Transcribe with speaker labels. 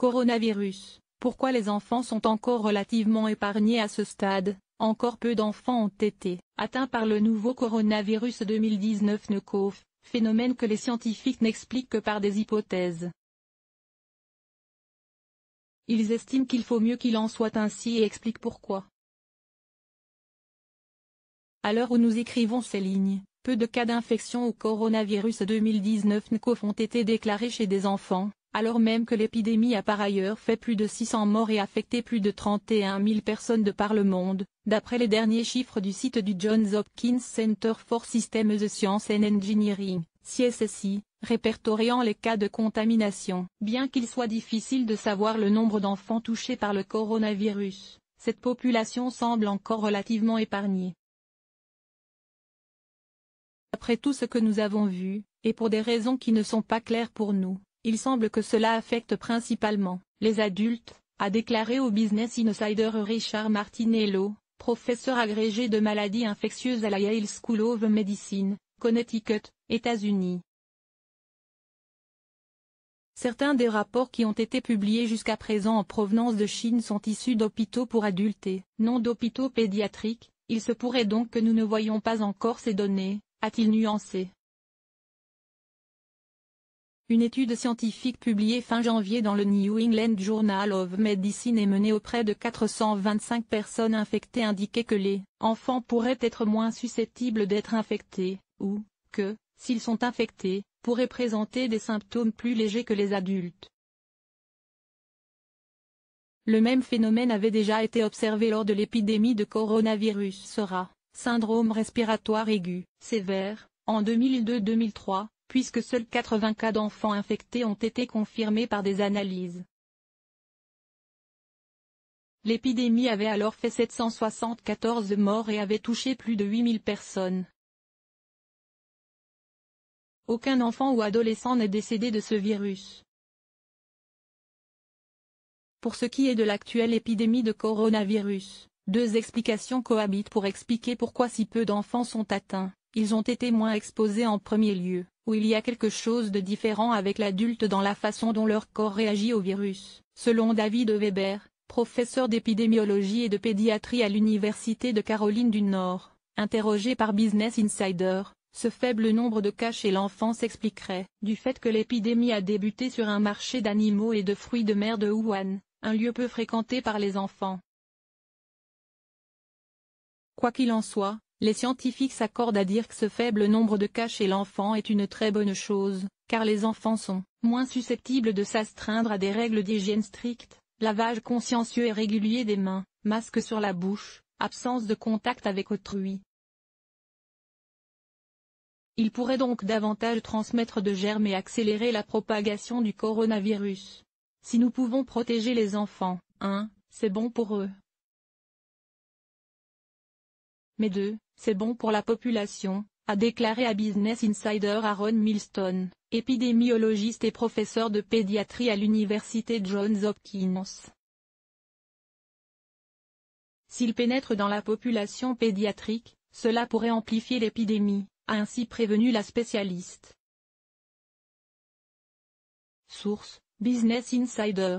Speaker 1: Coronavirus. Pourquoi les enfants sont encore relativement épargnés à ce stade Encore peu d'enfants ont été atteints par le nouveau coronavirus 2019 NECOV, phénomène que les scientifiques n'expliquent que par des hypothèses. Ils estiment qu'il faut mieux qu'il en soit ainsi et expliquent pourquoi. À l'heure où nous écrivons ces lignes, peu de cas d'infection au coronavirus 2019 NCOV ont été déclarés chez des enfants, alors même que l'épidémie a par ailleurs fait plus de 600 morts et affecté plus de 31 000 personnes de par le monde, d'après les derniers chiffres du site du Johns Hopkins Center for Systems Science and Engineering, CSSI, répertoriant les cas de contamination. Bien qu'il soit difficile de savoir le nombre d'enfants touchés par le coronavirus, cette population semble encore relativement épargnée. Après tout ce que nous avons vu, et pour des raisons qui ne sont pas claires pour nous, il semble que cela affecte principalement les adultes, a déclaré au Business Insider Richard Martinello, professeur agrégé de maladies infectieuses à la Yale School of Medicine, Connecticut, États-Unis. Certains des rapports qui ont été publiés jusqu'à présent en provenance de Chine sont issus d'hôpitaux pour adultes et non d'hôpitaux pédiatriques, il se pourrait donc que nous ne voyons pas encore ces données, a-t-il nuancé. Une étude scientifique publiée fin janvier dans le New England Journal of Medicine et menée auprès de 425 personnes infectées indiquait que les enfants pourraient être moins susceptibles d'être infectés, ou que, s'ils sont infectés, pourraient présenter des symptômes plus légers que les adultes. Le même phénomène avait déjà été observé lors de l'épidémie de coronavirus SARS, syndrome respiratoire aigu, sévère, en 2002-2003, puisque seuls 80 cas d'enfants infectés ont été confirmés par des analyses. L'épidémie avait alors fait 774 morts et avait touché plus de 8000 personnes. Aucun enfant ou adolescent n'est décédé de ce virus. Pour ce qui est de l'actuelle épidémie de coronavirus, deux explications cohabitent pour expliquer pourquoi si peu d'enfants sont atteints, ils ont été moins exposés en premier lieu où il y a quelque chose de différent avec l'adulte dans la façon dont leur corps réagit au virus. Selon David Weber, professeur d'épidémiologie et de pédiatrie à l'Université de Caroline du Nord, interrogé par Business Insider, ce faible nombre de cas chez l'enfant s'expliquerait du fait que l'épidémie a débuté sur un marché d'animaux et de fruits de mer de Wuhan, un lieu peu fréquenté par les enfants. Quoi qu'il en soit, les scientifiques s'accordent à dire que ce faible nombre de cas chez l'enfant est une très bonne chose, car les enfants sont moins susceptibles de s'astreindre à des règles d'hygiène strictes, lavage consciencieux et régulier des mains, masque sur la bouche, absence de contact avec autrui. Ils pourraient donc davantage transmettre de germes et accélérer la propagation du coronavirus. Si nous pouvons protéger les enfants, hein, c'est bon pour eux. Mais deux, c'est bon pour la population, a déclaré à Business Insider Aaron Milstone, épidémiologiste et professeur de pédiatrie à l'université Johns Hopkins. S'il pénètre dans la population pédiatrique, cela pourrait amplifier l'épidémie, a ainsi prévenu la spécialiste. Source, Business Insider